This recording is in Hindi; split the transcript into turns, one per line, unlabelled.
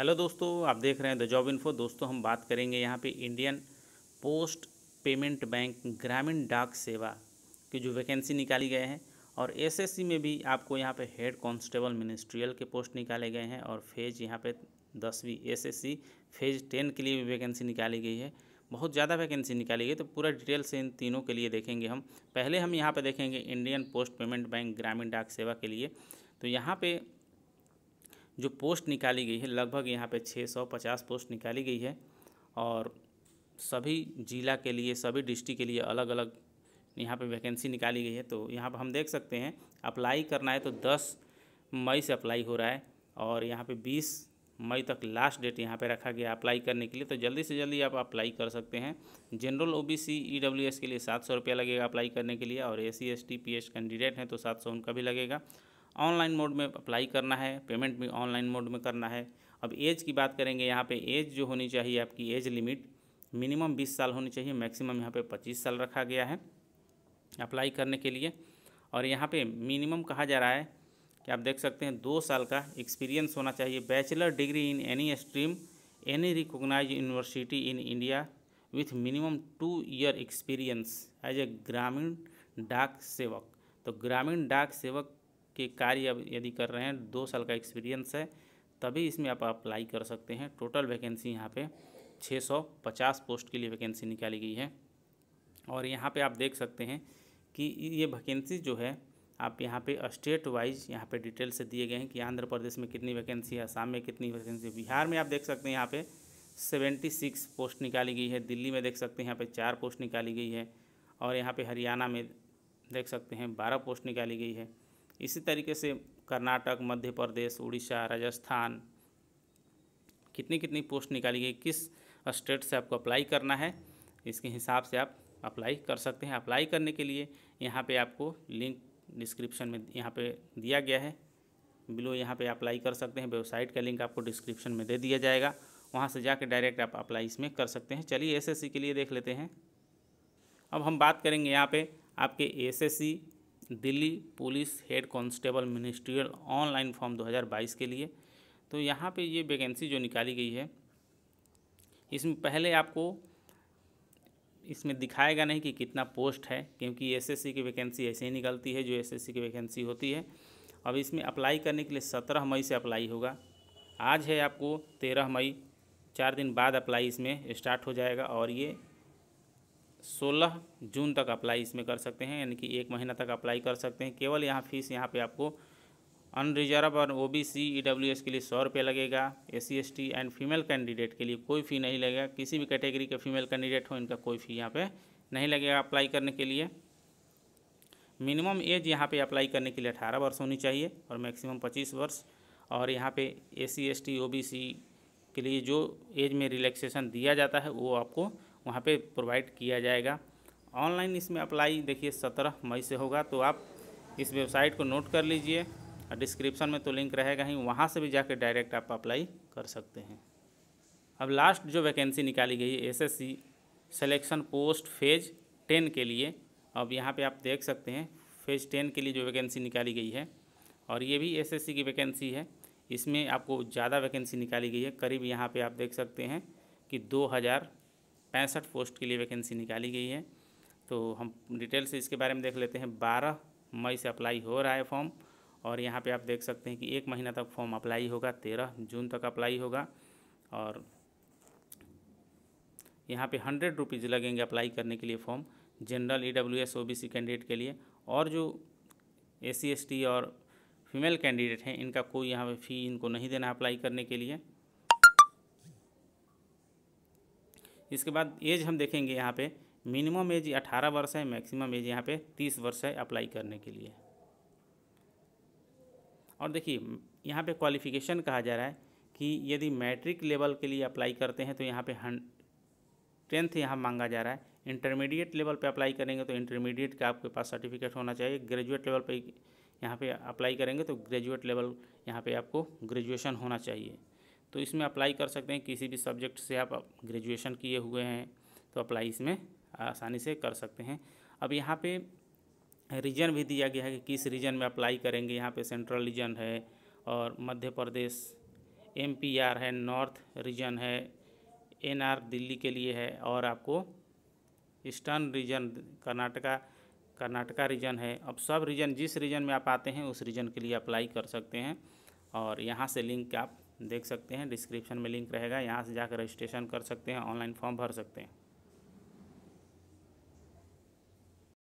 हेलो दोस्तों आप देख रहे हैं द जॉब इन्फो दोस्तों हम बात करेंगे यहाँ पे इंडियन पोस्ट पेमेंट बैंक ग्रामीण डाक सेवा की जो वैकेंसी निकाली गए हैं और एसएससी में भी आपको यहाँ पे हेड कांस्टेबल मिनिस्ट्रियल के पोस्ट निकाले गए हैं और फेज यहाँ पे दसवीं एसएससी फेज टेन के लिए भी वैकेंसी निकाली गई है बहुत ज़्यादा वैकेंसी निकाली गई तो पूरा डिटेल से इन तीनों के लिए देखेंगे हम पहले हम यहाँ पर देखेंगे इंडियन पोस्ट पेमेंट बैंक ग्रामीण डाक सेवा के लिए तो यहाँ पर जो पोस्ट निकाली गई है लगभग यहाँ पे 650 पोस्ट निकाली गई है और सभी जिला के लिए सभी डिस्ट्रिक्ट के लिए अलग अलग यहाँ पे वैकेंसी निकाली गई है तो यहाँ पर हम देख सकते हैं अप्लाई करना है तो 10 मई से अप्लाई हो रहा है और यहाँ पे 20 मई तक लास्ट डेट यहाँ पे रखा गया अप्लाई करने के लिए तो जल्दी से जल्दी आप अप्लाई कर सकते हैं general O B C E W S के लिए सात सौ रुपया लगेगा अप्लाई करने के लिए और A C S T P candidate हैं तो सात सौ उनका भी लगेगा ऑनलाइन मोड में अप्लाई करना है पेमेंट भी ऑनलाइन मोड में करना है अब एज की बात करेंगे यहाँ पे एज जो होनी चाहिए आपकी एज लिमिट मिनिमम बीस साल होनी चाहिए मैक्सिमम यहाँ पे पच्चीस साल रखा गया है अप्लाई करने के लिए और यहाँ पे मिनिमम कहा जा रहा है कि आप देख सकते हैं दो साल का एक्सपीरियंस होना चाहिए bachelor degree in any stream any recognise university in India with minimum two year experience as a Gramin Dak सेवक तो ग्रामीण डाक सेवक के कार्य यदि कर रहे हैं दो साल का एक्सपीरियंस है तभी इसमें आप अप्लाई कर सकते हैं टोटल वैकेंसी यहाँ पे 650 पोस्ट के लिए वैकेंसी निकाली गई है और यहाँ पे आप देख सकते हैं कि ये वैकेंसी जो है आप यहाँ पे स्टेट वाइज यहाँ पे डिटेल से दिए गए हैं कि आंध्र प्रदेश में कितनी वैकेंसी है आसाम में कितनी वैकेंसी है बिहार में आप देख सकते हैं यहाँ पर सेवेंटी सिक्स पोस्ट निकाली गई है दिल्ली में देख सकते हैं यहाँ पर चार पोस्ट निकाली गई है और यहाँ पर हरियाणा में देख सकते हैं बारह पोस्ट निकाली गई है इसी तरीके से कर्नाटक मध्य प्रदेश उड़ीसा राजस्थान कितनी कितनी पोस्ट निकाली गई किस स्टेट से आपको अप्लाई करना है इसके हिसाब से आप अप्लाई कर सकते हैं अप्लाई करने के लिए यहाँ पे आपको लिंक डिस्क्रिप्शन में यहाँ पे दिया गया है बिलो यहाँ पे अप्लाई कर सकते हैं वेबसाइट का लिंक आपको डिस्क्रिप्शन में दे दिया जाएगा वहाँ से जाके डायरेक्ट आप अप्लाई इसमें कर सकते हैं चलिए एसएससी के लिए देख लेते हैं अब हम बात करेंगे यहाँ पे आपके SSC Delhi police head constable ministerial online form 2022 के लिए तो यहाँ पे ये वैकेंसी जो निकाली गई है इसमें पहले आपको इसमें दिखाएगा नहीं कि कितना पोस्ट है क्योंकि एसएससी की वैकेंसी ऐसे ही निकलती है जो एसएससी की वैकेंसी होती है अब इसमें अप्लाई करने के लिए सत्रह मई से अप्लाई होगा आज है आपको तेरह मई चार दिन बाद अप्लाई इसमें स्टार्ट हो जाएगा और ये सोलह जून तक अप्लाई इसमें कर सकते हैं यानी कि एक महीना तक अप्लाई कर सकते हैं केवल यहाँ फीस यहाँ पे आपको अनरिजर्व और O B C E W S के लिए सौ रुपये लगेगा A C S T and female candidate के लिए कोई फ़ी नहीं लगेगा किसी भी कैटेगरी के फीमेल कैंडिडेट हो इनका कोई फ़ी यहाँ पे नहीं लगेगा अप्लाई करने के लिए मिनिमम एज यहाँ पे अप्लाई करने के लिए अठारह वर्ष होनी चाहिए और मैक्सिमम पच्चीस वर्ष और यहाँ पे A C S T O B C के लिए जो एज में रिलैक्सेशन दिया जाता है वो आपको वहाँ पे प्रोवाइड किया जाएगा ऑनलाइन इसमें अप्लाई देखिए सत्रह मई से होगा तो आप इस वेबसाइट को नोट कर लीजिए और डिस्क्रिप्शन में तो लिंक रहेगा ही वहाँ से भी जाकर डायरेक्ट आप अप्लाई कर सकते हैं अब लास्ट जो वैकेंसी निकाली गई है S S C selection post phase ten के लिए अब यहाँ पे आप देख सकते हैं फेज टेन के लिए जो वैकेंसी निकाली गई है और ये भी एस एस सी की वैकेंसी है इसमें आपको ज़्यादा वैकेंसी निकाली गई है करीब यहाँ पे आप देख सकते हैं कि दो हज़ार पैंसठ पोस्ट के लिए वैकेंसी निकाली गई है तो हम डिटेल से इसके बारे में देख लेते हैं बारह मई से अप्लाई हो रहा है फॉर्म और यहाँ पे आप देख सकते हैं कि एक महीना तक फॉर्म अप्लाई होगा तेरह जून तक अप्लाई होगा और यहाँ पे हंड्रेड रुपीज़ लगेंगे अप्लाई करने के लिए form general E W S O B C candidate के लिए और जो ए सी एस टी और फीमेल कैंडिडेट हैं इनका कोई यहाँ पे फ़ी इनको नहीं देना अप्लाई करने के लिए इसके बाद एज हम देखेंगे यहाँ पे मिनिमम एज अठारह वर्ष है मैक्सिमम एज यहाँ पे तीस वर्ष है अप्लाई करने के लिए और देखिए यहाँ पे क्वालिफिकेशन कहा जा रहा है कि यदि मैट्रिक लेवल के लिए अप्लाई करते हैं तो यहाँ पे हंड टेंथ यहाँ मांगा जा रहा है इंटरमीडिएट लेवल पे अप्लाई करेंगे तो इंटरमीडिएट का आपके पास सर्टिफिकेट होना चाहिए ग्रेजुएट लेवल पर यहाँ पर अप्लाई करेंगे तो ग्रेजुएट लेवल यहाँ पर आपको ग्रेजुएशन होना चाहिए तो इसमें अप्लाई कर सकते हैं किसी भी सब्जेक्ट से आप ग्रेजुएशन किए हुए हैं तो अप्लाई इसमें आसानी से कर सकते हैं अब यहाँ पे रीजन भी दिया गया है कि किस रीजन में अप्लाई करेंगे यहाँ पे सेंट्रल रीजन है और मध्य प्रदेश एम है नॉर्थ रीजन है एन दिल्ली के लिए है और आपको eastern region Karnataka Karnataka region है अब सब रीजन जिस रीजन में आप आते हैं उस रीजन के लिए अप्लाई कर सकते हैं और यहाँ से लिंक आप देख सकते हैं डिस्क्रिप्शन में लिंक रहेगा यहाँ से जाकर रजिस्ट्रेशन कर सकते हैं ऑनलाइन फॉर्म भर सकते हैं